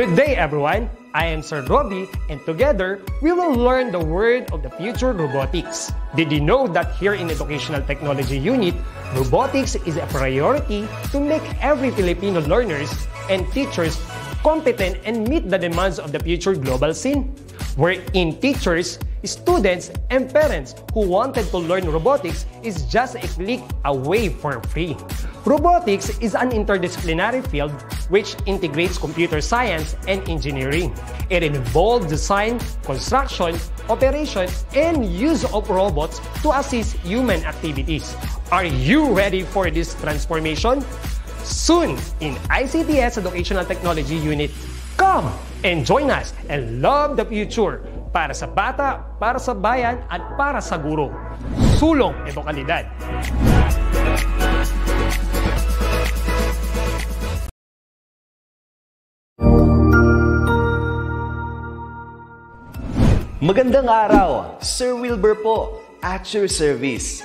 Good day, everyone! I am Sir Robbie, and together, we will learn the word of the future robotics. Did you know that here in Educational Technology Unit, robotics is a priority to make every Filipino learners and teachers competent and meet the demands of the future global scene, wherein teachers Students and parents who wanted to learn robotics is just a click away for free. Robotics is an interdisciplinary field which integrates computer science and engineering. It involves design, construction, operation, and use of robots to assist human activities. Are you ready for this transformation? Soon in ICTS Educational Technology Unit. Come and join us and love the future para sa bata, para sa bayan at para sa guro. Sulong ito kalidad. Magandang araw, Sir Wilbur po at your service.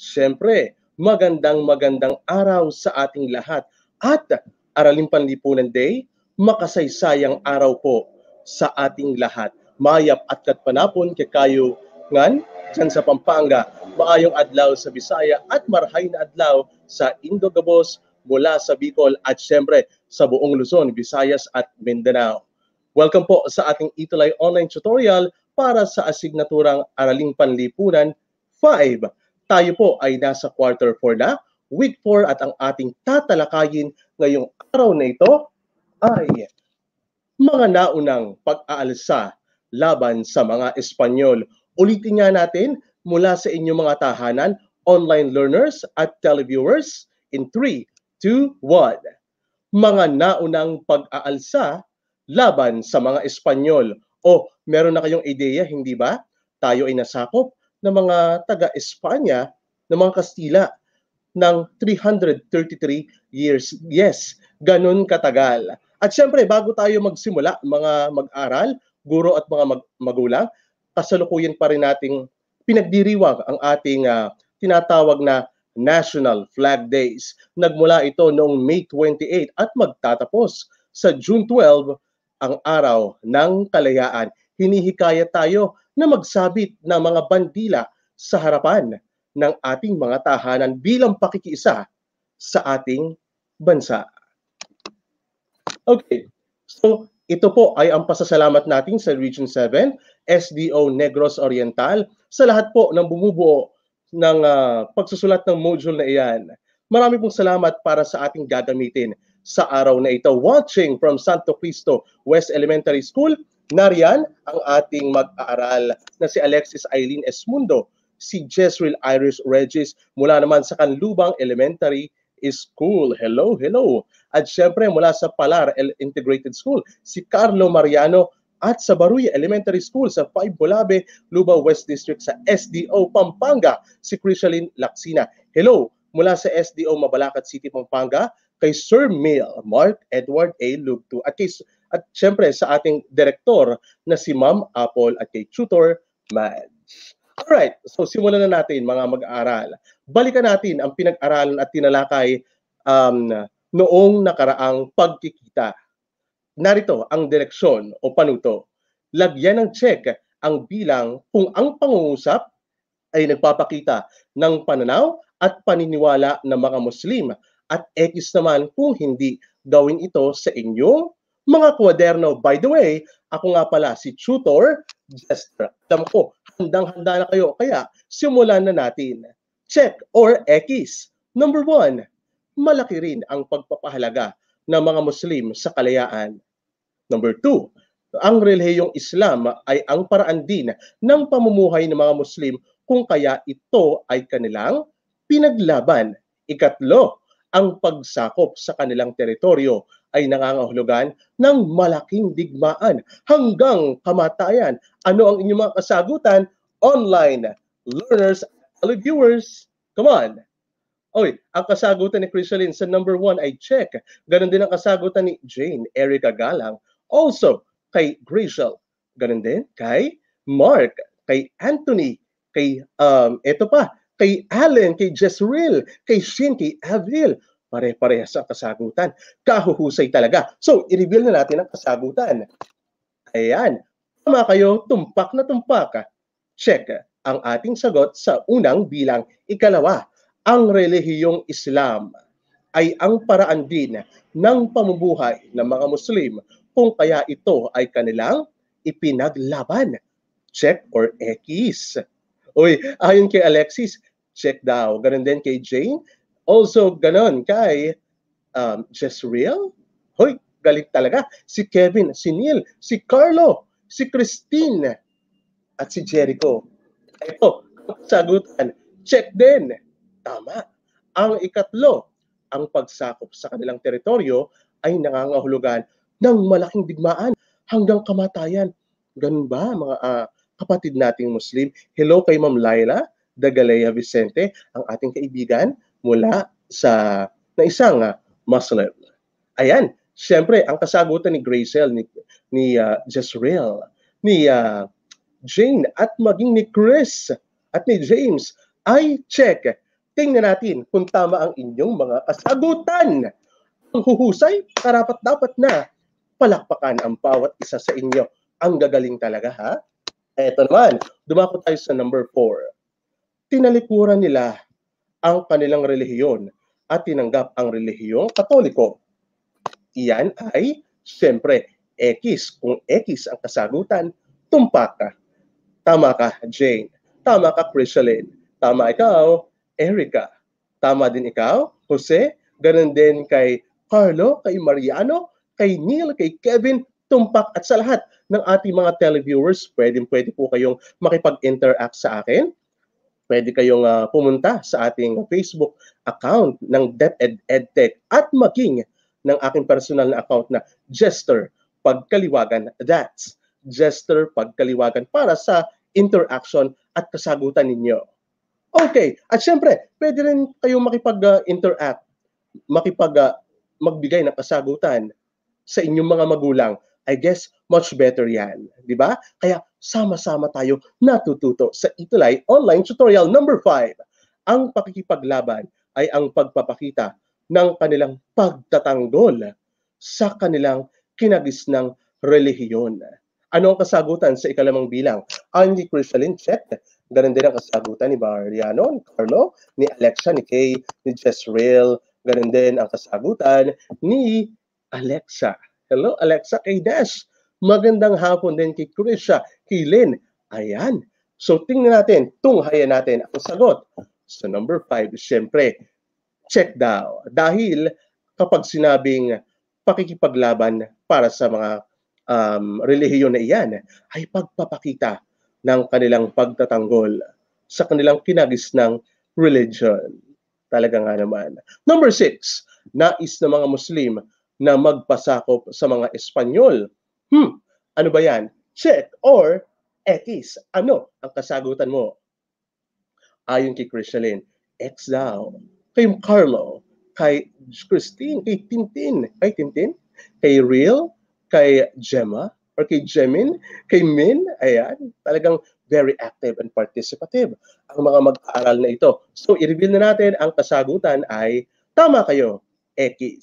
Siyempre, magandang magandang araw sa ating lahat at Araling Panlipunan Day, makasaysayang araw po sa ating lahat. Mayap at katpanapon kay kayo ngan dyan sa Pampanga, maayong adlaw sa Bisaya at marhay na adlaw sa Indogabos mula sa Bicol at siyempre sa buong Luzon, Visayas at Mindanao. Welcome po sa ating Itulay online tutorial para sa asignaturang Araling Panlipunan 5 tayo po ay nasa quarter 4 na, week 4 at ang ating tatalakayin ngayong araw na ito ay mga naunang pag-aalsa laban sa mga Espanyol. Ulitin nga natin mula sa inyong mga tahanan, online learners at televiewers in 3, 2, 1. Mga naunang pag-aalsa laban sa mga Espanyol. O, meron na kayong ideya, hindi ba? Tayo ay nasakop ng mga taga-Espanya, ng mga Kastila, ng 333 years. Yes, ganun katagal. At siyempre, bago tayo magsimula, mga mag-aral, guro at mga mag- magulang, kasalukuyan pa rin nating pinagdiriwang ang ating uh, tinatawag na National Flag Days. Nagmula ito noong May 28 at magtatapos sa June 12 ang araw ng kalayaan hinihikaya tayo na magsabit ng mga bandila sa harapan ng ating mga tahanan bilang pakikiisa sa ating bansa. Okay, so ito po ay ang pasasalamat natin sa Region 7, SDO Negros Oriental, sa lahat po ng bumubuo ng uh, pagsusulat ng module na iyan. Marami pong salamat para sa ating gagamitin sa araw na ito. Watching from Santo Cristo West Elementary School, Nariyan ang ating mag-aaral na si Alexis Eileen Esmundo, si Jesril Iris Regis mula naman sa Kanlubang Elementary School. Hello, hello. At syempre mula sa Palar Integrated School, si Carlo Mariano at sa Baruya Elementary School sa 5 Bolabe, Lubao West District sa SDO Pampanga, si Crishalyn Laksina. Hello mula sa SDO Mabalacat City, Pampanga, kay Sir Mill Mark Edward A. Lugto at kay at syempre sa ating direktor na si Ma'am Apple at kay Tutor Madge. Alright, so simulan na natin mga mag-aaral. Balikan natin ang pinag-aralan at tinalakay um, noong nakaraang pagkikita. Narito ang direksyon o panuto. Lagyan ng check ang bilang kung ang pangungusap ay nagpapakita ng pananaw at paniniwala ng mga Muslim at X naman kung hindi gawin ito sa inyong mga kwaderno. By the way, ako nga pala si Tutor Jester. Alam ko, handang-handa na kayo. Kaya simulan na natin. Check or X. Number one, malaki rin ang pagpapahalaga ng mga Muslim sa kalayaan. Number two, ang relihiyong Islam ay ang paraan din ng pamumuhay ng mga Muslim kung kaya ito ay kanilang pinaglaban. Ikatlo, ang pagsakop sa kanilang teritoryo ay nangangahulugan ng malaking digmaan hanggang kamatayan. Ano ang inyong mga kasagutan? Online learners, hello viewers, come on! Oy, ang kasagutan ni Crisalyn sa number one ay check. Ganon din ang kasagutan ni Jane Erica Galang. Also, kay Grisel. Ganon din kay Mark, kay Anthony, kay, um, eto pa, kay Allen, kay Jezreel, kay Shin, kay Avil. Pare-parehas sa kasagutan. Kahuhusay talaga. So, i-reveal na natin ang kasagutan. Ayan. Tama kayo, tumpak na tumpak. Check ang ating sagot sa unang bilang ikalawa. Ang relihiyong Islam ay ang paraan din ng pamumuhay ng mga Muslim kung kaya ito ay kanilang ipinaglaban. Check or X. Uy, ayon kay Alexis, check daw. Ganun din kay Jane, Also, ganon kay um, Jezreel. Hoy, galit talaga. Si Kevin, si Neil, si Carlo, si Christine, at si Jericho. Ito, sagutan. Check din. Tama. Ang ikatlo, ang pagsakop sa kanilang teritoryo ay nangangahulugan ng malaking digmaan hanggang kamatayan. Ganun ba mga uh, kapatid nating Muslim? Hello kay Ma'am Laila Dagalea Vicente, ang ating kaibigan mula sa na isang uh, Muslim. Ayan, siyempre ang kasagutan ni Graysel ni ni uh, Jezreel, ni uh, Jane at maging ni Chris at ni James ay check. Tingnan natin kung tama ang inyong mga kasagutan. Ang huhusay, karapat dapat na palakpakan ang bawat isa sa inyo. Ang gagaling talaga ha. Eto naman, dumako tayo sa number 4. Tinalikuran nila ang kanilang relihiyon at tinanggap ang relihiyong katoliko. Iyan ay, siyempre, X. Kung X ang kasagutan, tumpak ka. Tama ka, Jane. Tama ka, Chrisaline. Tama ikaw, Erica. Tama din ikaw, Jose. Ganun din kay Carlo, kay Mariano, kay Neil, kay Kevin, tumpak at sa lahat ng ating mga televiewers, pwedeng pwede po kayong makipag-interact sa akin pwede kayong uh, pumunta sa ating Facebook account ng DepEd EdTech at maging ng aking personal na account na Jester Pagkaliwagan. That's Jester Pagkaliwagan para sa interaction at kasagutan ninyo. Okay, at syempre, pwede rin kayong makipag-interact, makipag ah, ah, magbigay ng kasagutan sa inyong mga magulang I guess much better yan. Di ba? Kaya sama-sama tayo natututo sa Itulay Online Tutorial number 5. Ang pakikipaglaban ay ang pagpapakita ng kanilang pagtatanggol sa kanilang kinagis ng relihiyon. Ano ang kasagutan sa ikalamang bilang? Andy Crystalin check. Ganun din ang kasagutan ni Mariano, ni Carlo, ni Alexa, ni Kay, ni Jess Rail. Ganun din ang kasagutan ni Alexa. Hello, Alexa kay Des. Magandang hapon din kay Krisha, kay Lynn. Ayan. So, tingnan natin, tunghayan natin ang sagot. So, number five, siyempre, check daw. Dahil kapag sinabing pakikipaglaban para sa mga um, relihiyon na iyan, ay pagpapakita ng kanilang pagtatanggol sa kanilang kinagisnang religion. Talaga nga naman. Number six, nais ng mga Muslim na magpasakop sa mga Espanyol. Hmm, ano ba yan? Check or Etis? Ano ang kasagutan mo? Ayon kay Crystalin, X daw. Kay Carlo, kay Christine, kay Tintin, kay Tintin, kay Real, kay Gemma, or kay Jemin, kay Min, ayan, talagang very active and participative ang mga mag-aaral na ito. So, i-reveal na natin ang kasagutan ay tama kayo, X.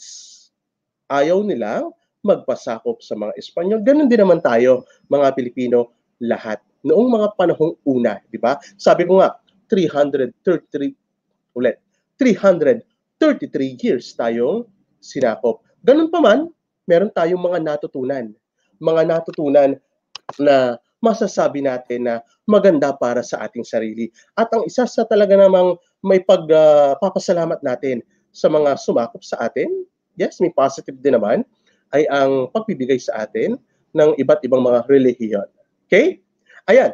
Ayaw nila magpasakop sa mga Espanyol. Ganon din naman tayo, mga Pilipino, lahat. Noong mga panahong una, di ba? Sabi ko nga, 333, ulit, 333 years tayong sinakop. Ganun pa man, meron tayong mga natutunan. Mga natutunan na masasabi natin na maganda para sa ating sarili. At ang isa sa talaga namang may pagpapasalamat ah, uh, natin sa mga sumakop sa atin, yes, may positive din naman, ay ang pagbibigay sa atin ng iba't ibang mga relihiyon. Okay? Ayan.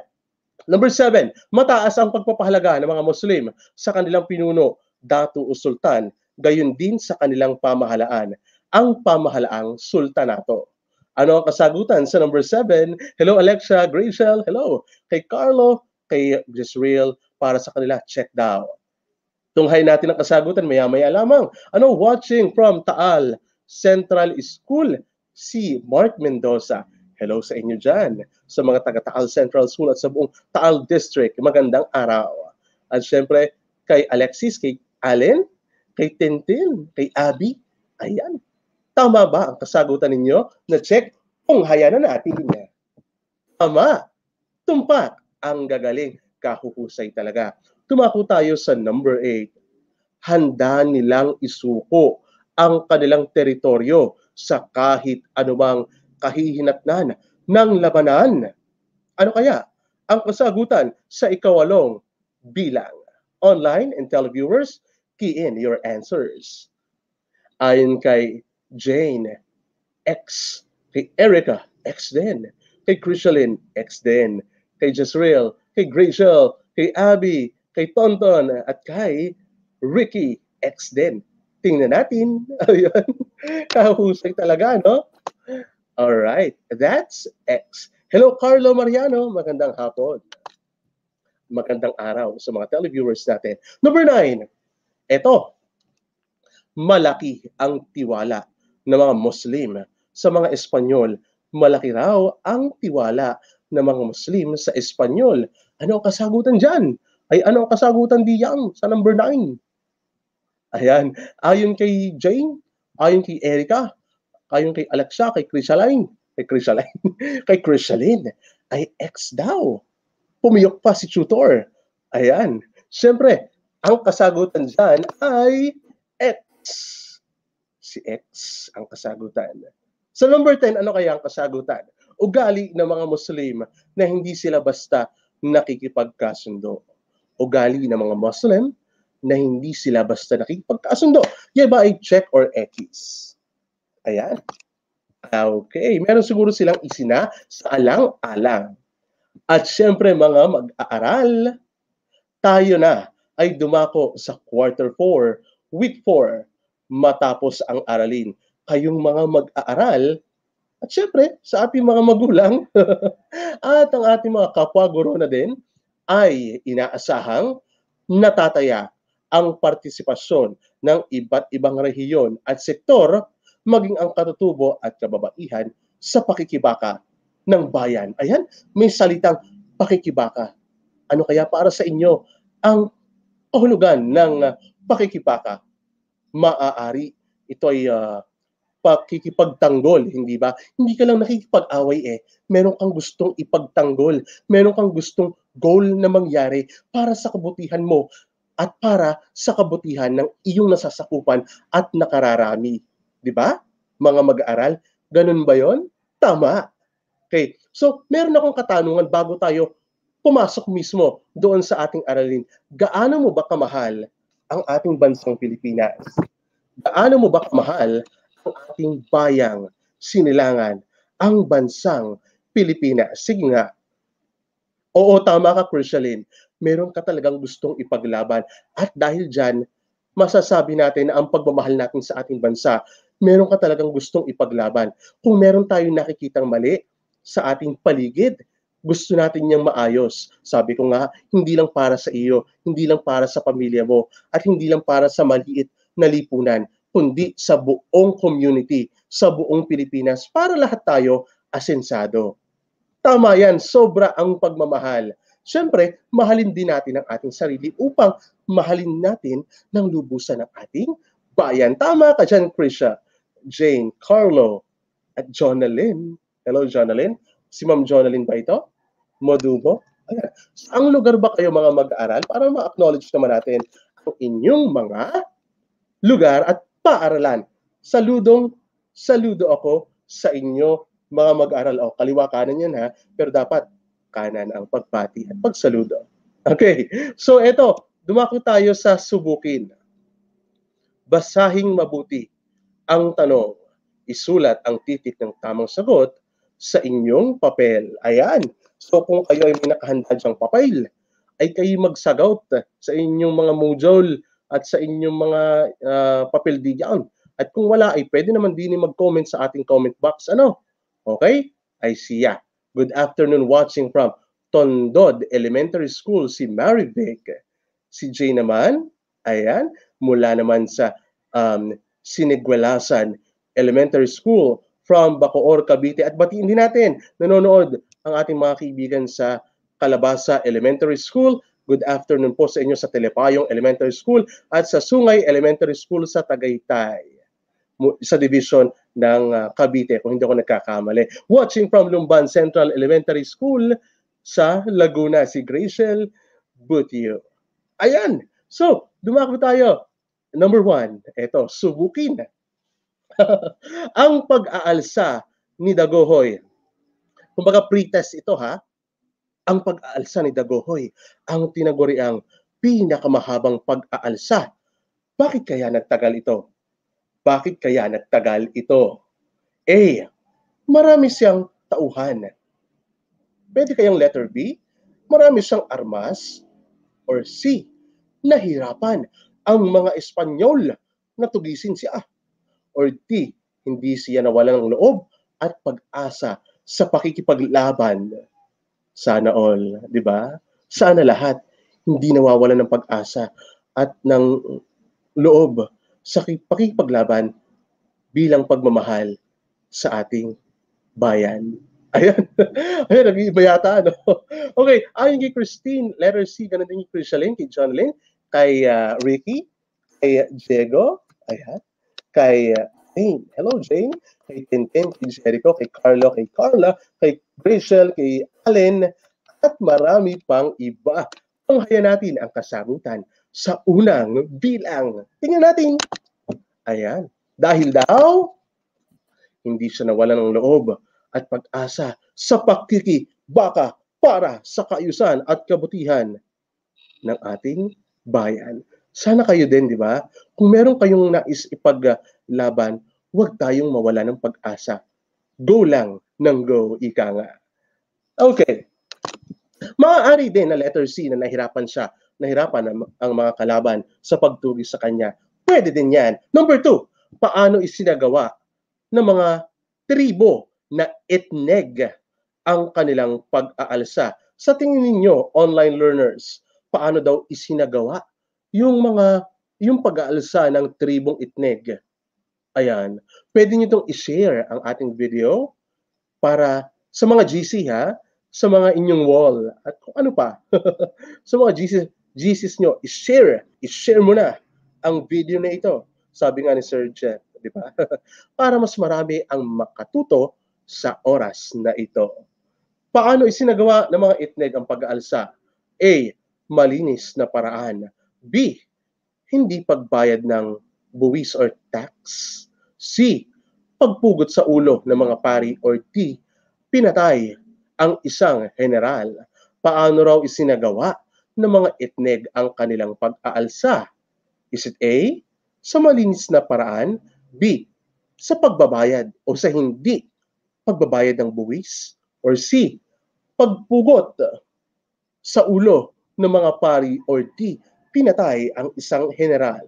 Number seven, mataas ang pagpapahalaga ng mga Muslim sa kanilang pinuno, datu o sultan, gayon din sa kanilang pamahalaan, ang pamahalaang sultanato. Ano ang kasagutan sa number 7? Hello Alexa, Gracial, hello kay Carlo, kay Jezreel, para sa kanila, check down. Tunghay natin ang kasagutan maya-maya lamang. Ano watching from Taal Central School? Si Mark Mendoza. Hello sa inyo dyan. Sa mga taga-Taal Central School at sa buong Taal District. Magandang araw. At syempre, kay Alexis, kay Allen, kay Tintin, kay Abby. Ayan. Tama ba ang kasagutan ninyo? Na-check kung haya na natin niya. Tama. Tumpak. Ang gagaling. Kahuhusay talaga. Tumako tayo sa number 8. Handa nilang isuko ang kanilang teritoryo sa kahit anumang kahihinatnan ng labanan. Ano kaya ang kasagutan sa ikawalong bilang? Online and televiewers, key in your answers. Ayon kay Jane X, kay Erica X din, kay Crucialin X din, kay Jezreel, kay Graciel, kay Abby, kay Tonton at kay Ricky X din. Tingnan natin. Ayun. Kahusay talaga, no? All right. That's X. Hello, Carlo Mariano. Magandang hapon. Magandang araw sa mga televiewers natin. Number nine. Ito. Malaki ang tiwala ng mga Muslim sa mga Espanyol. Malaki raw ang tiwala ng mga Muslim sa Espanyol. Ano ang kasagutan dyan? ay ano ang kasagutan ni Yang sa number 9? Ayan, ayon kay Jane, ayon kay Erica, ayon kay Alexa, kay Crisaline, kay Crisaline, kay Crisaline, ay X daw. Pumiyok pa si tutor. Ayan. Siyempre, ang kasagutan dyan ay X. Si X ang kasagutan. Sa number 10, ano kaya ang kasagutan? Ugali ng mga Muslim na hindi sila basta nakikipagkasundo ugali ng mga Muslim na hindi sila basta nakikipagkasundo. Yan ba ay check or ekis? Ayan. Ah, okay, meron siguro silang isina sa alang-alang. At siyempre mga mag-aaral, tayo na ay dumako sa quarter 4, week 4, matapos ang aralin. Kayong mga mag-aaral, at syempre sa ating mga magulang at ang ating mga kapwa guro na din, ay inaasahang natataya ang partisipasyon ng iba't ibang rehiyon at sektor maging ang katutubo at kababaihan sa pakikibaka ng bayan. Ayan, may salitang pakikibaka. Ano kaya para sa inyo ang kahulugan ng pakikibaka? Maaari ito ay uh, pakikipagtanggol, hindi ba? Hindi ka lang nakikipag-away eh. Meron kang gustong ipagtanggol. Meron kang gustong goal na mangyari para sa kabutihan mo at para sa kabutihan ng iyong nasasakupan at nakararami. Di ba? Mga mag-aaral, ganun ba yon? Tama. Okay, so meron akong katanungan bago tayo pumasok mismo doon sa ating aralin. Gaano mo ba kamahal ang ating bansang Pilipinas? Gaano mo ba kamahal ang ating bayang sinilangan, ang bansang Pilipinas? Sige nga, Oo, tama ka, Krishaline. Meron ka talagang gustong ipaglaban. At dahil dyan, masasabi natin na ang pagmamahal natin sa ating bansa, meron ka talagang gustong ipaglaban. Kung meron tayong nakikitang mali sa ating paligid, gusto natin niyang maayos. Sabi ko nga, hindi lang para sa iyo, hindi lang para sa pamilya mo, at hindi lang para sa maliit na lipunan, kundi sa buong community, sa buong Pilipinas, para lahat tayo asensado. Tama yan, sobra ang pagmamahal. Siyempre, mahalin din natin ang ating sarili upang mahalin natin ng lubusan ng ating bayan. Tama ka dyan, Krisha, Jane, Carlo, at Jonalyn. Hello, Jonalyn. Si Ma'am Jonalyn ba ito? Modubo? Ayan. Ang lugar ba kayo mga mag-aaral para ma-acknowledge naman natin ang inyong mga lugar at paaralan. Saludong, saludo ako sa inyo mga mag-aral. O, kaliwa kanan yan ha, pero dapat kanan ang pagpati at pagsaludo. Okay, so eto, dumako tayo sa subukin. Basahing mabuti ang tanong. Isulat ang titik ng tamang sagot sa inyong papel. Ayan. So kung kayo ay may nakahanda diyang papel, ay kayo magsagot sa inyong mga module at sa inyong mga uh, papel diyan. At kung wala ay pwede naman din mag-comment sa ating comment box. Ano? Okay? Ay siya. Good afternoon watching from Tondod Elementary School si Marivic. Si Jay naman, ayan, mula naman sa um, Sinigwalasan Elementary School from Bacoor, Cavite. At batiin din natin, nanonood ang ating mga kaibigan sa Kalabasa Elementary School. Good afternoon po sa inyo sa Telepayong Elementary School at sa Sungay Elementary School sa Tagaytay sa division ng uh, Cavite kung hindi ako nagkakamali. Watching from Lumban Central Elementary School sa Laguna si Gracel Butio. Ayan. So, dumako tayo. Number one, ito, subukin. ang pag-aalsa ni Dagohoy. Kumbaga pretest ito ha. Ang pag-aalsa ni Dagohoy ang tinaguriang pinakamahabang pag-aalsa. Bakit kaya nagtagal ito? Bakit kaya nagtagal ito? A. Marami siyang tauhan. Pwede kayang letter B? Marami siyang armas? Or C. Nahirapan ang mga Espanyol na tugisin siya? Or D. Hindi siya nawalan ng loob at pag-asa sa pakikipaglaban. Sana all, di ba? Sana lahat hindi nawawalan ng pag-asa at ng loob sa pakikipaglaban bilang pagmamahal sa ating bayan. Ayan. Ayan, nag-iiba yata. Ano? Okay, ayon kay Christine, letter C, ganun din kay Chrisaline, kay John kay uh, Ricky, kay uh, Diego, ayan, kay uh, Jane. Hello, Jane. Kay Tintin, kay Jericho, kay Carlo, kay Carla, kay Rachel, kay Allen, at marami pang iba. Tunghaya natin ang kasagutan sa unang bilang. Tingnan natin. Ayan. Dahil daw, hindi siya nawalan ng loob at pag-asa sa pakiki baka para sa kaayusan at kabutihan ng ating bayan. Sana kayo din, di ba? Kung meron kayong nais ipaglaban, huwag tayong mawala ng pag-asa. Go lang ng go, ika nga. Okay. Maaari din na letter C na nahirapan siya, nahirapan ang, ang mga kalaban sa pagturi sa kanya. Pwede din yan. Number two, paano isinagawa ng mga tribo na etneg ang kanilang pag-aalsa? Sa tingin ninyo, online learners, paano daw isinagawa yung mga yung pag-aalsa ng tribong itneg? Ayan. Pwede nyo itong i-share ang ating video para sa mga GC ha, sa mga inyong wall at kung ano pa sa mga Jesus Jesus nyo, i-share, i-share mo na ang video na ito. Sabi nga ni Sir Jeff, di ba? Para mas marami ang makatuto sa oras na ito. Paano isinagawa ng mga itneg ang pag-aalsa? A. Malinis na paraan. B. Hindi pagbayad ng buwis or tax. C. Pagpugot sa ulo ng mga pari or D. Pinatay ang isang general, paano raw isinagawa ng mga etneg ang kanilang pag-aalsa? Is it A. Sa malinis na paraan, B. Sa pagbabayad o sa hindi pagbabayad ng buwis, or C. Pagpugot sa ulo ng mga pari or D. Pinatay ang isang general.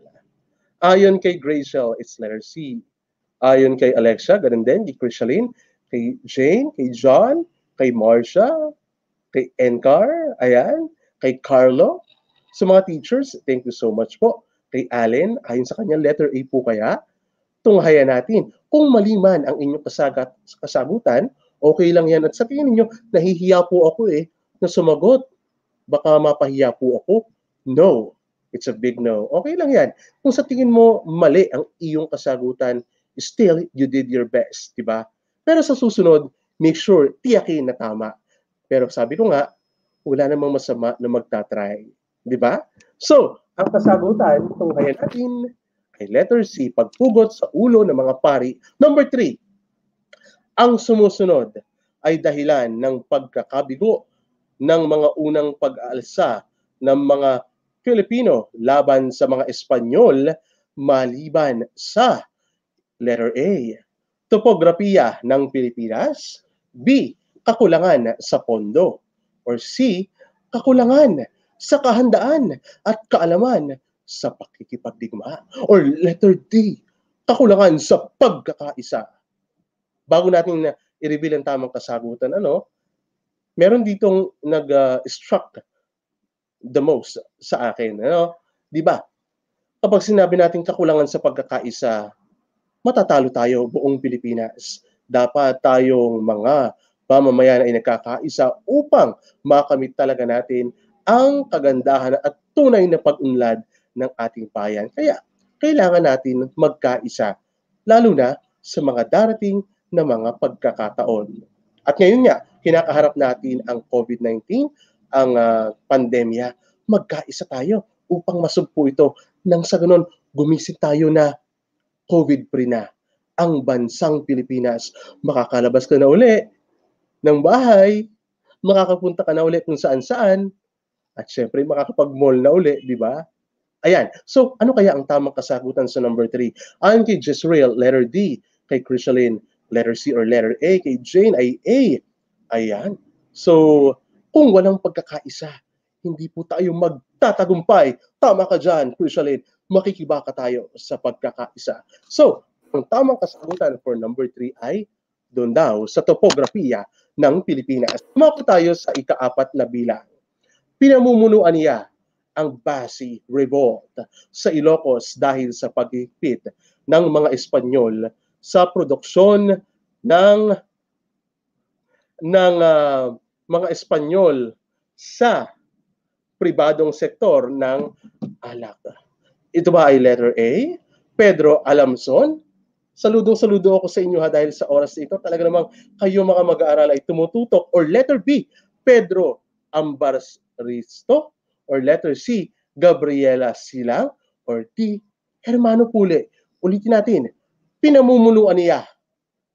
Ayon kay Graciel, it's letter C. Ayon kay Alexa, ganun din, kay Chrisaline, kay Jane, kay John, kay Marsha, kay Encar, ayan, kay Carlo. so, mga teachers, thank you so much po. Kay Allen, ayon sa kanya, letter A po kaya. Tunghayan natin. Kung mali man ang inyong kasagat, kasagutan, okay lang yan. At sa tingin ninyo, nahihiya po ako eh na sumagot. Baka mapahiya po ako. No, it's a big no. Okay lang yan. Kung sa tingin mo mali ang iyong kasagutan, still you did your best, di ba? Pero sa susunod, make sure tiyakin na tama. Pero sabi ko nga, wala namang masama na magta-try. Di ba? So, ang kasagutan, tunghaya natin, ay letter C, pagpugot sa ulo ng mga pari. Number three, ang sumusunod ay dahilan ng pagkakabigo ng mga unang pag-aalsa ng mga Filipino laban sa mga Espanyol maliban sa letter A, topografiya ng Pilipinas, B. Kakulangan sa pondo. Or C. Kakulangan sa kahandaan at kaalaman sa pakikipagdigma. Or letter D. Kakulangan sa pagkakaisa. Bago natin i-reveal ang tamang kasagutan, ano? Meron ditong nag-struck the most sa akin. Ano? Di ba? Kapag sinabi natin kakulangan sa pagkakaisa, matatalo tayo buong Pilipinas dapat tayong mga mamamayan ay nagkakaisa upang makamit talaga natin ang kagandahan at tunay na pag-unlad ng ating bayan. Kaya kailangan natin magkaisa, lalo na sa mga darating na mga pagkakataon. At ngayon nga, kinakaharap natin ang COVID-19, ang uh, pandemya. Magkaisa tayo upang masugpo ito nang sa ganun gumising tayo na COVID-free na ang bansang Pilipinas. Makakalabas ka na uli ng bahay, makakapunta ka na uli kung saan-saan, at syempre makakapag-mall na uli, di ba? Ayan. So, ano kaya ang tamang kasagutan sa number 3? Ayon kay Jezreel, letter D. Kay Chryshaline, letter C or letter A. Kay Jane ay A. Ayan. So, kung walang pagkakaisa, hindi po tayo magtatagumpay. Tama ka dyan, Chryshaline. Makikibaka tayo sa pagkakaisa. So, ang tamang kasagutan for number 3 ay doon daw sa topografiya ng Pilipinas. Tumako tayo sa ikaapat na bilang. Pinamumunuan niya ang Basi Revolt sa Ilocos dahil sa paghigpit ng mga Espanyol sa produksyon ng ng uh, mga Espanyol sa pribadong sektor ng alak. Ito ba ay letter A? Pedro Alamson, saludo saludo ako sa inyo ha dahil sa oras ito talaga namang kayo mga mag-aaral ay tumututok or letter B, Pedro Ambars Risto or letter C, Gabriela Silang or T, Hermano Pule. Ulitin natin, pinamumunuan niya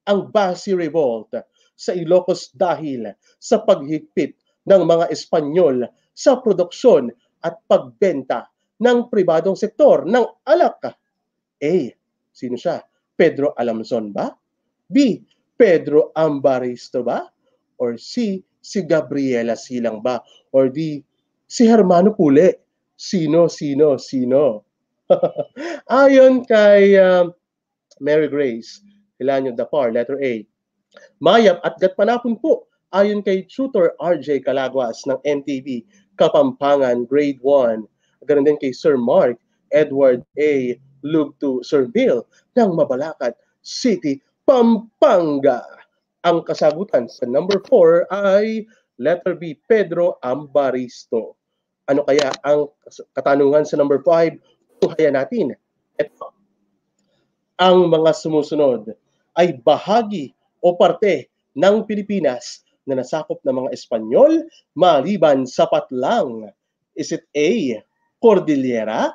ang Basi Revolt sa Ilocos dahil sa paghigpit ng mga Espanyol sa produksyon at pagbenta ng pribadong sektor ng alak. A. Eh, sino siya? Pedro Alamson ba? B. Pedro Ambaristo ba? Or C. Si Gabriela Silang ba? Or D. Si Hermano Pule? Sino, sino, sino? Ayon kay uh, Mary Grace, Hilanyo Dapar, letter A. Mayap at Gatpanapon po ayon kay Tutor RJ Calaguas ng MTV Kapampangan Grade 1. Ganoon din kay Sir Mark Edward A to Servil ng Mabalacat City, Pampanga. Ang kasagutan sa number 4 ay letter B, Pedro Ambaristo. Ano kaya ang katanungan sa number 5? Tuhayan natin. Ito. Ang mga sumusunod ay bahagi o parte ng Pilipinas na nasakop ng mga Espanyol maliban sa patlang. Is it A, Cordillera,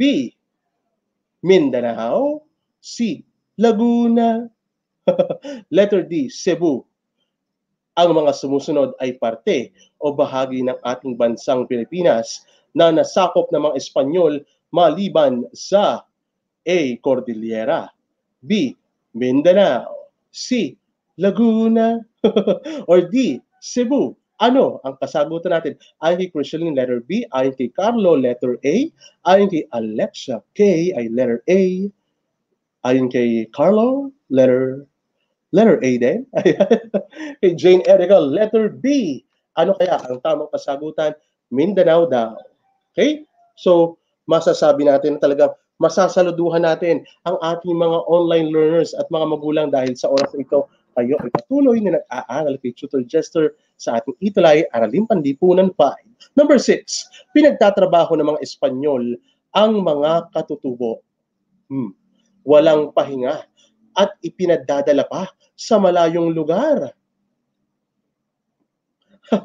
B, Mindanao. C. Laguna. Letter D. Cebu. Ang mga sumusunod ay parte o bahagi ng ating bansang Pilipinas na nasakop ng mga Espanyol maliban sa A. Cordillera B. Mindanao C. Laguna or D. Cebu ano ang kasagutan natin? Ayon kay Chriseline, letter B. Ayon kay Carlo, letter A. Ayon kay Alexa K, ay letter A. Ayon kay Carlo, letter letter A din. kay Jane Erica, letter B. Ano kaya ang tamang kasagutan? Mindanao daw. Okay? So, masasabi natin na talaga masasaluduhan natin ang ating mga online learners at mga magulang dahil sa oras ito kayo ay patuloy na nag-aaral kay Tutor Jester sa ating itulay Araling Pandipunan 5. Number 6, pinagtatrabaho ng mga Espanyol ang mga katutubo. Hmm. Walang pahinga at ipinadadala pa sa malayong lugar.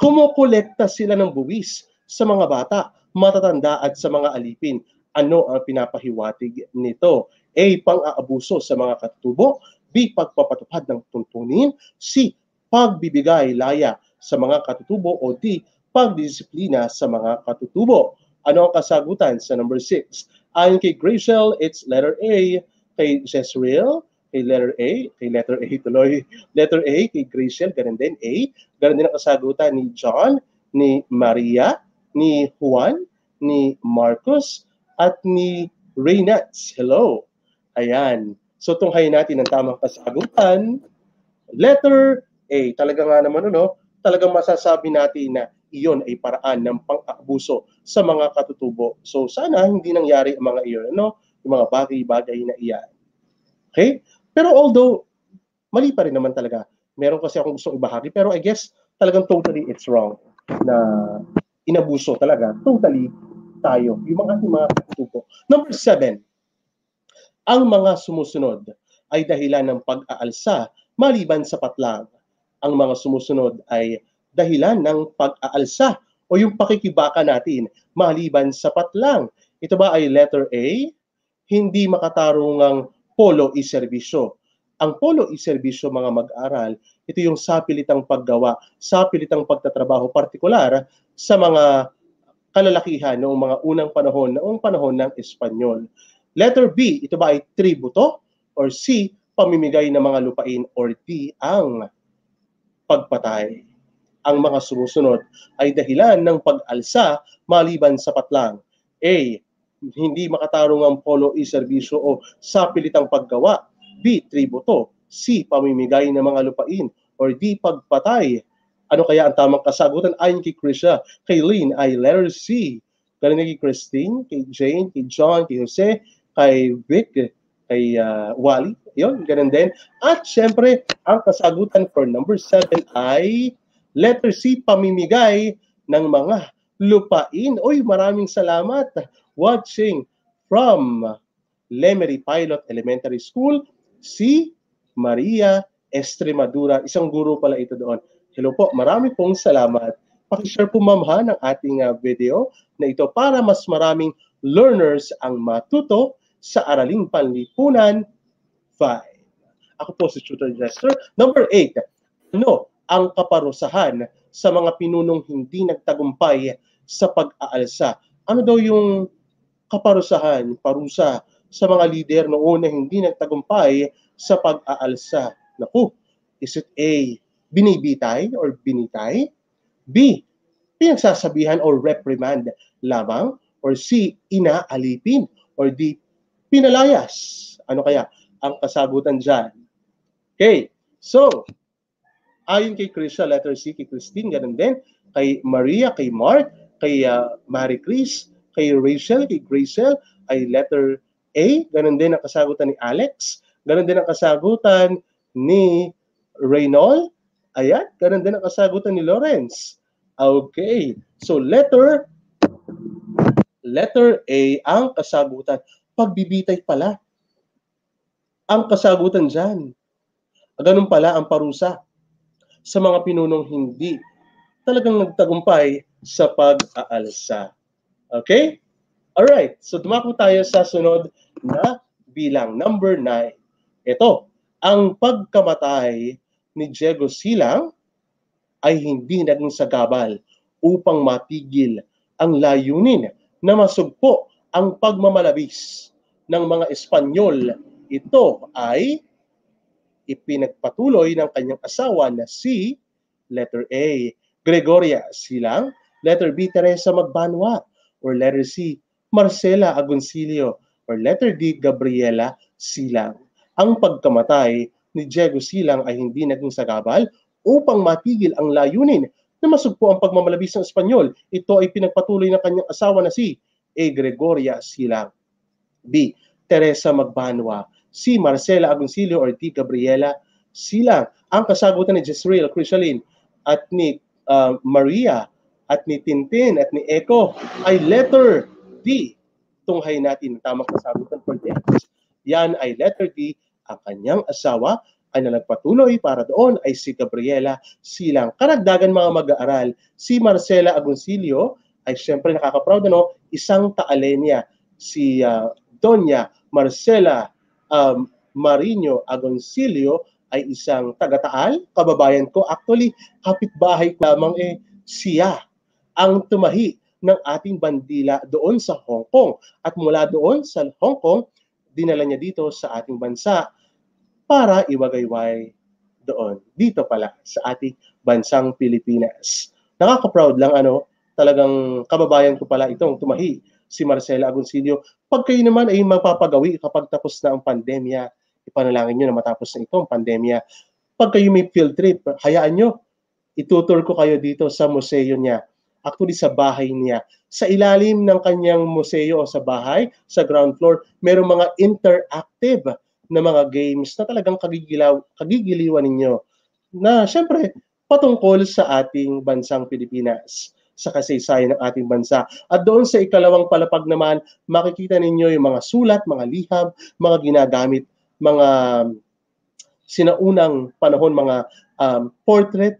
Kumukolekta sila ng buwis sa mga bata, matatanda at sa mga alipin. Ano ang pinapahiwatig nito? A. Pang-aabuso sa mga katubo. B. Pagpapatupad ng tuntunin. C. Pagbibigay laya sa mga katutubo. O D. Pagdisiplina sa mga katutubo. Ano ang kasagutan sa number 6? Ayon kay Gracial, it's letter A. Kay Jezreel, kay letter A, kay letter A tuloy, letter A kay Gracial, ganun din A. Ganun din ang kasagutan ni John, ni Maria, ni Juan, ni Marcos, at ni Reynets. Hello! Ayan. So tunghayin natin ang tamang kasagutan. Letter A, talaga nga naman ano, talagang masasabi natin na iyon ay paraan ng pang aabuso sa mga katutubo. So sana hindi nangyari ang mga iyon, ano, yung mga bagay-bagay na iyan. Okay? Pero although, mali pa rin naman talaga. Meron kasi akong gustong ibahagi, pero I guess talagang totally it's wrong na inabuso talaga. Totally tayo, yung mga ating mga katutubo. Number seven, ang mga sumusunod ay dahilan ng pag-aalsa maliban sa patlang. Ang mga sumusunod ay dahilan ng pag-aalsa o yung pakikibaka natin maliban sa patlang. Ito ba ay letter A? Hindi makatarungang polo i iserbisyo. Ang polo i iserbisyo mga mag-aral, ito yung sapilitang paggawa, sapilitang pagtatrabaho partikular sa mga kalalakihan noong mga unang panahon, noong panahon ng Espanyol. Letter B, ito ba ay tributo? Or C, pamimigay ng mga lupain? Or D, ang pagpatay? Ang mga sumusunod ay dahilan ng pag-alsa maliban sa patlang. A. Hindi makatarong ang polo iserbisyo o sa pilitang paggawa. B. Tributo. C. Pamimigay ng mga lupain. Or D. Pagpatay ano kaya ang tamang kasagutan ayon kay Krisha, kay Lynn, ay letter C. Ganun kay Christine, kay Jane, kay John, kay Jose, kay Vic, kay uh, Wally. Yun, ganun din. At syempre, ang kasagutan for number 7 ay letter C, pamimigay ng mga lupain. Uy, maraming salamat watching from Lemery Pilot Elementary School, si Maria Estremadura. Isang guro pala ito doon. Hello po, marami pong salamat. Pakishare po ma'am ha ng ating uh, video na ito para mas maraming learners ang matuto sa Araling Panlipunan 5. Ako po si Tutor Jester. Number 8, ano ang kaparusahan sa mga pinunong hindi nagtagumpay sa pag-aalsa? Ano daw yung kaparusahan, parusa sa mga lider noon na hindi nagtagumpay sa pag-aalsa? Naku, is it A, binibitay or binitay? B, pinagsasabihan or reprimand lamang? Or C, inaalipin? Or D, pinalayas. Ano kaya ang kasagutan dyan? Okay, so, ayon kay Krisha, letter C, kay Christine, ganun din, kay Maria, kay Mark, kay uh, Mary Chris, kay Rachel, kay Gracel, ay letter A, ganun din ang kasagutan ni Alex, ganun din ang kasagutan ni Reynold, ayan, ganun din ang kasagutan ni Lawrence. Okay, so letter letter A ang kasagutan pagbibitay pala ang kasagutan dyan. Ganun pala ang parusa sa mga pinunong hindi talagang nagtagumpay sa pag-aalsa. Okay? All right. so dumako tayo sa sunod na bilang number 9. Ito, ang pagkamatay ni Diego Silang ay hindi naging sagabal upang matigil ang layunin na masugpo ang pagmamalabis ng mga Espanyol. Ito ay ipinagpatuloy ng kanyang asawa na si letter A, Gregoria Silang, letter B, Teresa Magbanwa, or letter C, Marcela Agoncillo, or letter D, Gabriela Silang. Ang pagkamatay ni Diego Silang ay hindi naging sagabal upang matigil ang layunin na masugpo ang pagmamalabis ng Espanyol. Ito ay pinagpatuloy ng kanyang asawa na si A. Gregoria Silang, B. Teresa Magbanwa, C. Marcela Agoncillo or D. Gabriela Silang. Ang kasagutan ni Jezreel Crisalin at ni uh, Maria at ni Tintin at ni Echo ay letter D. Tunghay natin ang tamang kasagutan for this. Yan ay letter D. Ang kanyang asawa ay nalagpatuloy para doon ay si Gabriela Silang. Karagdagan mga mag-aaral, si Marcela Agoncillo ay siyempre nakaka-proud ano, isang taalenya si uh, Doña Marcela um, Marino Agoncillo ay isang taga-taal, kababayan ko. Actually, kapitbahay ko lamang eh siya ang tumahi ng ating bandila doon sa Hong Kong. At mula doon sa Hong Kong, dinala niya dito sa ating bansa para iwagayway doon, dito pala sa ating bansang Pilipinas. Nakaka-proud lang ano, talagang kababayan ko pala itong tumahi si Marcela Agoncillo. Pag kayo naman ay mapapagawi kapag tapos na ang pandemya, ipanalangin nyo na matapos na itong pandemya. Pag kayo may field trip, hayaan nyo, itutur ko kayo dito sa museo niya. Actually, sa bahay niya. Sa ilalim ng kanyang museo o sa bahay, sa ground floor, merong mga interactive na mga games na talagang kagigilaw, kagigiliwan ninyo na siyempre patungkol sa ating bansang Pilipinas sa kasaysayan ng ating bansa. At doon sa ikalawang palapag naman, makikita ninyo yung mga sulat, mga liham, mga ginagamit, mga um, sinaunang panahon, mga um, portrait,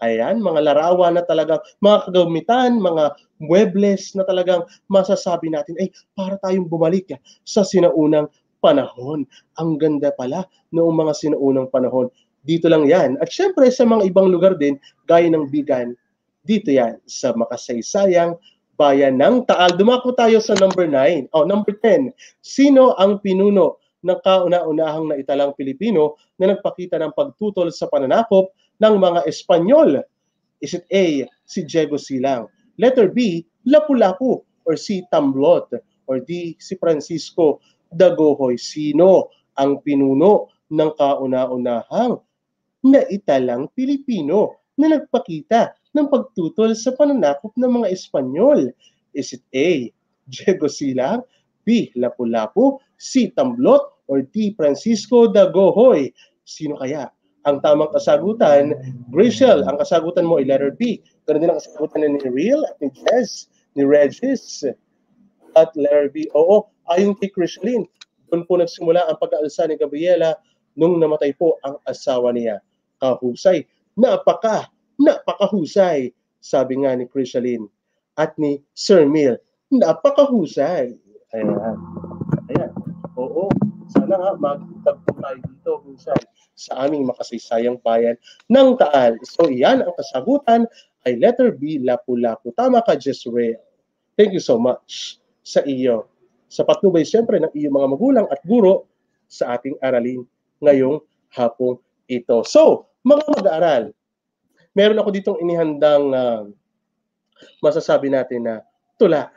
ayan, mga larawan na talagang, mga kagamitan, mga muebles na talagang masasabi natin, ay, para tayong bumalik sa sinaunang panahon. Ang ganda pala noong mga sinaunang panahon. Dito lang yan. At syempre sa mga ibang lugar din, gaya ng Bigan, dito yan sa makasaysayang bayan ng Taal. Dumako tayo sa number 9. Oh, number 10. Sino ang pinuno ng kauna-unahang na italang Pilipino na nagpakita ng pagtutol sa pananakop ng mga Espanyol? Is it A, si Diego Silang? Letter B, Lapu-Lapu? Or C, Tamblot? Or D, si Francisco Dagohoy? Sino ang pinuno ng kauna-unahang na italang Pilipino na nagpakita ng pagtutol sa pananakop ng mga Espanyol? Is it A. Diego Silang, B. Lapu-Lapu, C. Tamblot, or D. Francisco Dagohoy? Sino kaya? ang tamang kasagutan, Grishel, ang kasagutan mo ay letter B. Ganun din ang kasagutan ni Real at ni Jess, ni Regis at letter B. Oo, ayon kay Krishalyn, doon po nagsimula ang pag-aalsa ni Gabriela nung namatay po ang asawa niya. Kahusay, napaka napakahusay, sabi nga ni Chrisaline at ni Sir Mill, napakahusay. Ayan. Ayan. Oo. Sana nga magtagpo tayo dito minsan sa aming makasaysayang bayan ng Taal. So yan ang kasagutan ay letter B, Lapu-Lapu. Tama ka, Jezreel. Thank you so much sa iyo. Sa patnubay siyempre ng iyong mga magulang at guro sa ating aralin ngayong hapong ito. So, mga mag-aaral, meron ako ditong inihandang uh, masasabi natin na tula.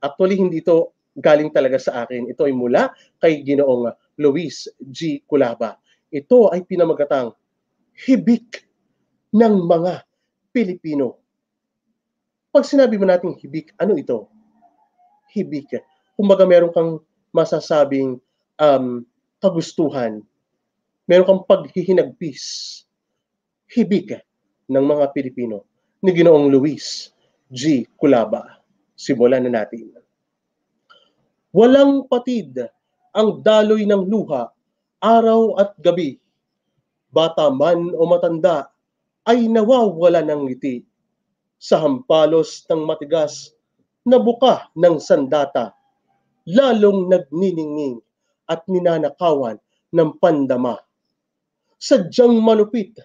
Actually, hindi ito galing talaga sa akin. Ito ay mula kay Ginoong Luis G. Culaba. Ito ay pinamagatang hibik ng mga Pilipino. Pag sinabi mo natin hibik, ano ito? Hibik. Kumbaga meron kang masasabing um, kagustuhan. Meron kang paghihinagpis. Hibik ng mga Pilipino ni Ginoong Luis G. Culaba. Simulan na natin. Walang patid ang daloy ng luha araw at gabi. Bata man o matanda ay nawawala ng ngiti sa hampalos ng matigas na buka ng sandata, lalong nagniningning at ninanakawan ng pandama. Sadyang malupit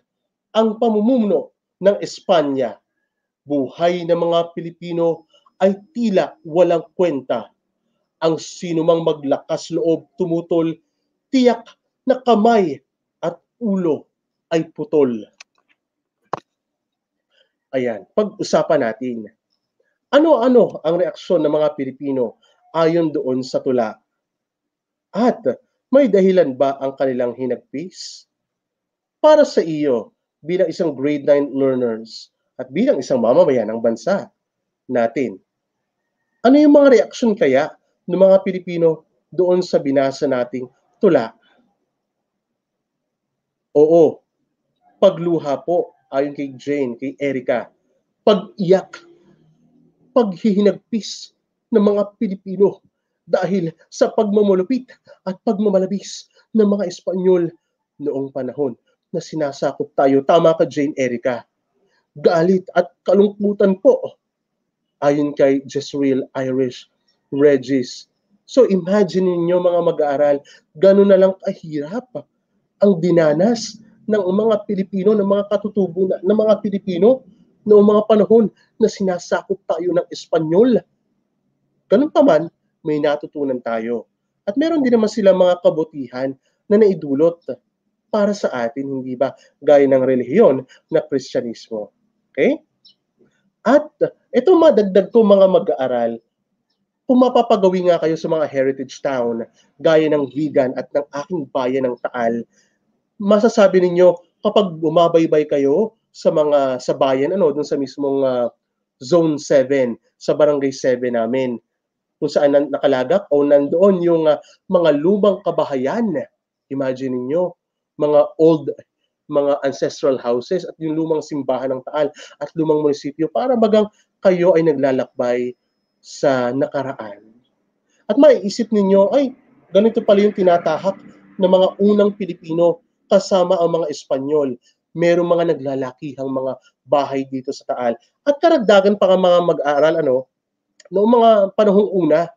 ang pamumuno ng Espanya. Buhay ng mga Pilipino ay tila walang kwenta. Ang sinumang maglakas loob tumutol, tiyak na kamay at ulo ay putol. Ayan, pag-usapan natin. Ano-ano ang reaksyon ng mga Pilipino ayon doon sa tula? At may dahilan ba ang kanilang hinagpis? Para sa iyo, bilang isang grade 9 learners at bilang isang mamamayan ng bansa natin. Ano yung mga reaksyon kaya ng mga Pilipino doon sa binasa nating tula? Oo, pagluha po ayon kay Jane, kay Erica. Pag-iyak, paghihinagpis ng mga Pilipino dahil sa pagmamulupit at pagmamalabis ng mga Espanyol noong panahon na sinasakop tayo. Tama ka, Jane Erica. Galit at kalungkutan po ayon kay Jezreel Irish Regis. So imagine niyo mga mag-aaral, gano'n na lang kahirap ang dinanas ng mga Pilipino, ng mga katutubo na, ng mga Pilipino noong mga panahon na sinasakop tayo ng Espanyol. Ganun pa man, may natutunan tayo. At meron din naman sila mga kabutihan na naidulot para sa atin, hindi ba? Gaya ng relihiyon na Kristyanismo. Okay? At ito madagdag ko mga mag-aaral, kung mapapagawi nga kayo sa mga heritage town, gaya ng Vigan at ng aking bayan ng Taal, masasabi ninyo, kapag umabaybay kayo sa mga sa bayan, ano, dun sa mismong uh, Zone 7, sa Barangay 7 namin, kung saan nakalagak o nandoon yung uh, mga lubang kabahayan. Imagine niyo mga old mga ancestral houses at yung lumang simbahan ng Taal at lumang munisipyo para bagang kayo ay naglalakbay sa nakaraan. At maiisip ninyo, ay, ganito pala yung tinatahak ng mga unang Pilipino kasama ang mga Espanyol. Merong mga naglalakihang mga bahay dito sa Taal. At karagdagan pa mga mag-aaral, ano, noong mga panahong una,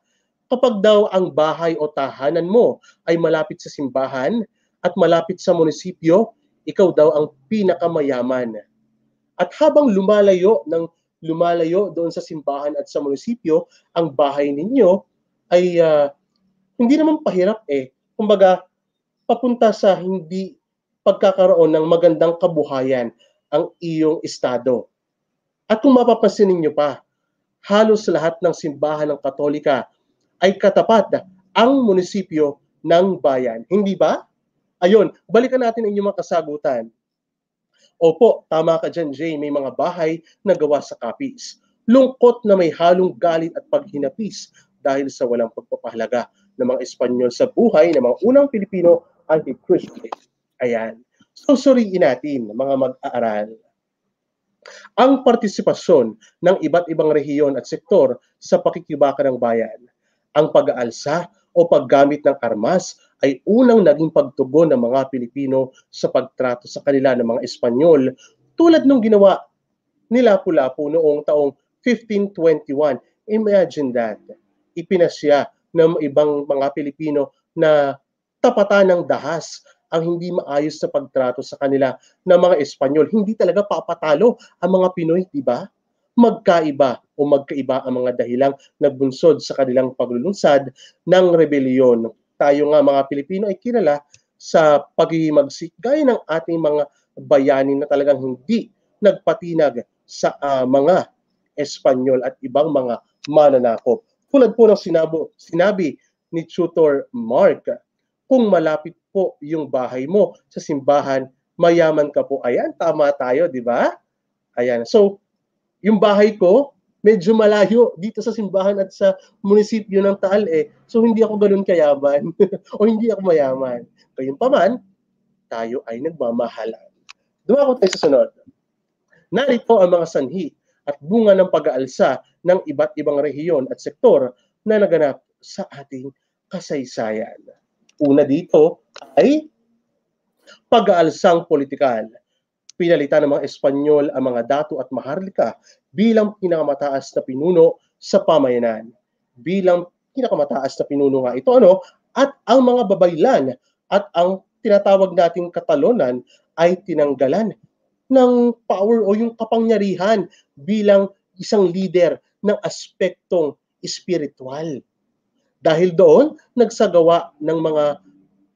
kapag daw ang bahay o tahanan mo ay malapit sa simbahan, at malapit sa munisipyo, ikaw daw ang pinakamayaman. At habang lumalayo ng lumalayo doon sa simbahan at sa munisipyo, ang bahay ninyo ay uh, hindi naman pahirap eh. Kumbaga, papunta sa hindi pagkakaroon ng magandang kabuhayan ang iyong estado. At kung mapapansin ninyo pa, halos lahat ng simbahan ng Katolika ay katapat ang munisipyo ng bayan. Hindi ba? Ayun, balikan natin ang inyong mga kasagutan. Opo, tama ka dyan, Jay. May mga bahay na gawa sa kapis. Lungkot na may halong galit at paghinapis dahil sa walang pagpapahalaga ng mga Espanyol sa buhay ng mga unang Pilipino anti-Christian. Ayan. So, suriin natin, mga mag-aaral. Ang partisipasyon ng iba't ibang rehiyon at sektor sa pakikibaka ng bayan, ang pag-aalsa o paggamit ng armas ay unang naging pagtugon ng mga Pilipino sa pagtrato sa kanila ng mga Espanyol tulad nung ginawa nila Lapu-Lapu noong taong 1521. Imagine that. Ipinasya ng ibang mga Pilipino na tapatan ng dahas ang hindi maayos sa pagtrato sa kanila ng mga Espanyol. Hindi talaga papatalo ang mga Pinoy, di ba? magkaiba o magkaiba ang mga dahilang nagbunsod sa kanilang paglulunsad ng rebelyon tayo nga mga Pilipino ay kilala sa paghihimagsik gaya ng ating mga bayani na talagang hindi nagpatinag sa uh, mga Espanyol at ibang mga mananakop. Tulad po ng sinabo, sinabi ni Tutor Mark, kung malapit po yung bahay mo sa simbahan, mayaman ka po. Ayan, tama tayo, di ba? Ayan. So, yung bahay ko, medyo malayo dito sa simbahan at sa munisipyo ng Taal eh. So hindi ako ganoon kayaman o hindi ako mayaman. Gayunpaman, tayo ay nagmamahalan. Dumako tayo sa sunod. Narito ang mga sanhi at bunga ng pag-aalsa ng iba't ibang rehiyon at sektor na naganap sa ating kasaysayan. Una dito ay pag-aalsang politikal Pinalitan ng mga Espanyol ang mga dato at maharlika bilang pinakamataas na pinuno sa pamayanan. Bilang pinakamataas na pinuno nga ito ano at ang mga babaylan at ang tinatawag nating katalonan ay tinanggalan ng power o yung kapangyarihan bilang isang leader ng aspektong espiritual. Dahil doon, nagsagawa ng mga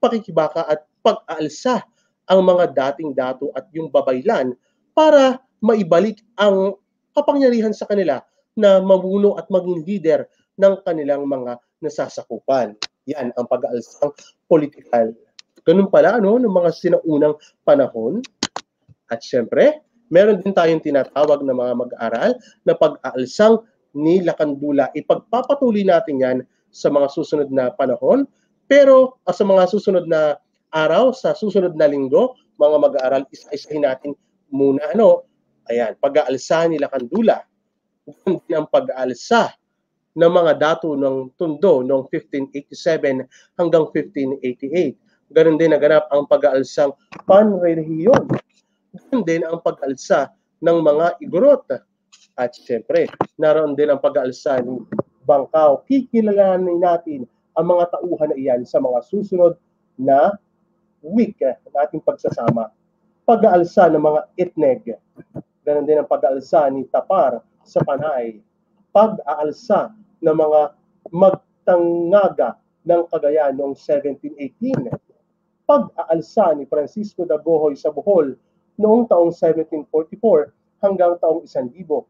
pakikibaka at pag-aalsa ang mga dating dato at yung babaylan para maibalik ang kapangyarihan sa kanila na mamuno at maging leader ng kanilang mga nasasakupan. Yan ang pag-aalsang political. Ganun pala ano, ng mga sinaunang panahon. At syempre, meron din tayong tinatawag na mga mag-aaral na pag-aalsang ni Lakandula. Ipagpapatuloy natin yan sa mga susunod na panahon. Pero ah, sa mga susunod na araw sa susunod na linggo, mga mag-aaral, isa-isahin natin muna ano, ayan, pag-aalsa nila kandula, hindi ang pag-aalsa ng mga dato ng Tondo noong 1587 hanggang 1588. Ganun din naganap ang pag-aalsang panrelihiyon. Ganon din ang pag-aalsa ng mga igorot. At syempre, naroon din ang pag-aalsa ng bangkaw. Kikilalanin natin ang mga tauhan na iyan sa mga susunod na week eh, ng ating pagsasama. Pag-aalsa ng mga itneg. Ganon din ang pag-aalsa ni Tapar sa Panay. Pag-aalsa ng mga magtangaga ng Cagayan noong 1718. Pag-aalsa ni Francisco Dagohoy sa Bohol noong taong 1744 hanggang taong 1820.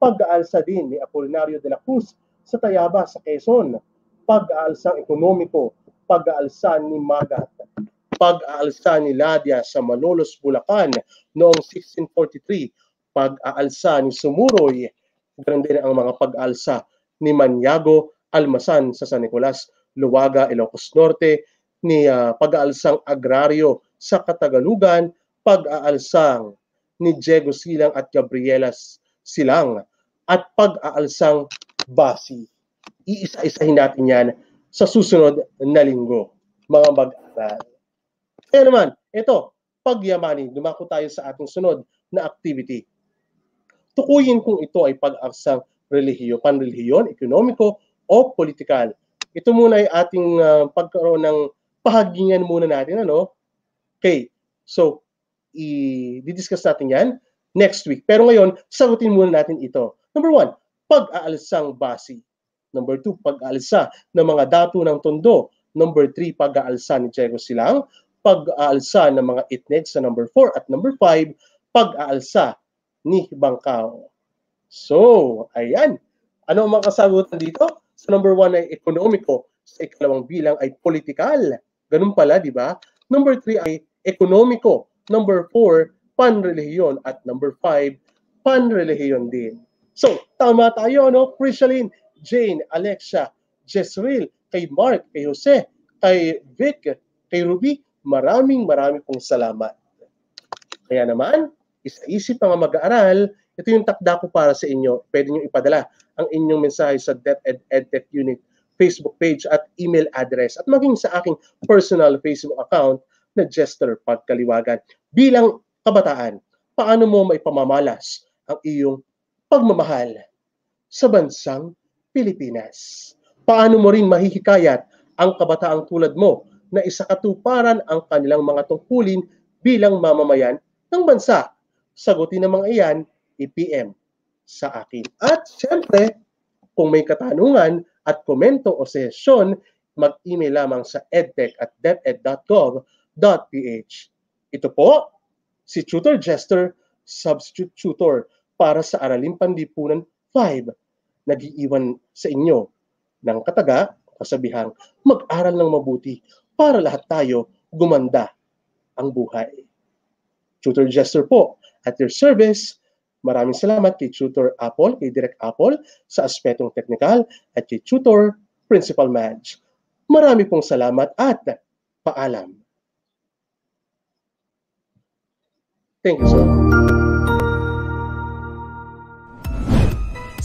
Pag-aalsa din ni Apolinario de la Cruz sa Tayaba sa Quezon pag-aalsang ekonomiko, pag-aalsa ni Magat, pag-aalsa ni Ladia sa Malolos, Bulacan noong 1643, pag-aalsa ni Sumuroy, ganun ang mga pag-aalsa ni Manyago, Almasan sa San Nicolas, Luwaga, Ilocos Norte, ni uh, pag-aalsang agraryo sa Katagalugan, pag-aalsang ni Diego Silang at Gabriela Silang at pag-aalsang Basi iisa-isahin natin yan sa susunod na linggo, mga mag-aaral. Kaya naman, ito, pagyamanin, dumako tayo sa ating sunod na activity. Tukuyin kung ito ay pag-aksang relihiyo, panrelihiyon, ekonomiko, o political. Ito muna ay ating uh, pagkaroon ng pahagingan muna natin, ano? Okay, so, i-discuss natin yan next week. Pero ngayon, sagutin muna natin ito. Number one, pag-aalsang basi. Number 2, pag alsa ng mga dato ng tondo. Number 3, pag-aalsa ni Diego Silang. Pag-aalsa ng mga itneg sa number 4. At number 5, pag-aalsa ni Bangkao. So, ayan. Ano ang mga kasagutan dito? Sa so, number 1 ay ekonomiko. Sa ikalawang bilang ay politikal. Ganun pala, di ba? Number 3 ay ekonomiko. Number 4, panrelihiyon. At number 5, panrelihiyon din. So, tama tayo, no? Prishaline, Jane, Alexa, Jezreel, kay Mark, kay Jose, kay Vic, kay Ruby, maraming maraming pong salamat. Kaya naman, isa-isip mga mag-aaral, ito yung takda ko para sa inyo. Pwede nyo ipadala ang inyong mensahe sa DepEd EdTech Unit Facebook page at email address at maging sa aking personal Facebook account na Jester Pagkaliwagan. Bilang kabataan, paano mo maipamamalas ang iyong pagmamahal sa bansang Pilipinas. Paano mo rin mahihikayat ang kabataang tulad mo na isakatuparan ang kanilang mga tungkulin bilang mamamayan ng bansa? Sagutin ng mga iyan, ipm sa akin. At syempre, kung may katanungan at komento o sesyon, mag-email lamang sa edtech at deped.gov.ph. Ito po, si Tutor Jester, Substitute Tutor para sa Aralin Pandipunan 5 nag-iiwan sa inyo ng kataga, kasabihan, mag-aral ng mabuti para lahat tayo gumanda ang buhay. Tutor Jester po, at your service, maraming salamat kay Tutor Apple, kay Direct Apple, sa aspetong teknikal, at kay Tutor Principal Madge. Marami pong salamat at paalam. Thank you, so much.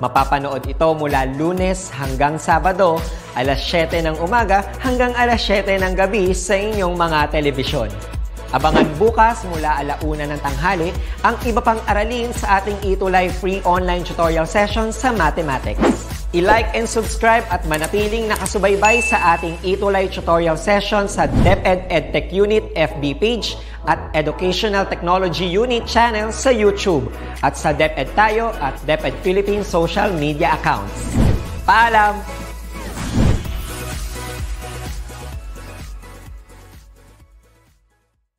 Mapapanood ito mula lunes hanggang Sabado, alas 7 ng umaga hanggang alas 7 ng gabi sa inyong mga telebisyon. Abangan bukas mula alauna ng tanghali ang iba pang aralin sa ating Itulay free online tutorial session sa mathematics. I-like and subscribe at manatiling nakasubaybay sa ating Itulay tutorial session sa DepEd EdTech Unit FB page at Educational Technology Unit channel sa YouTube at sa DepEd Tayo at DepEd Philippines social media accounts. Paalam!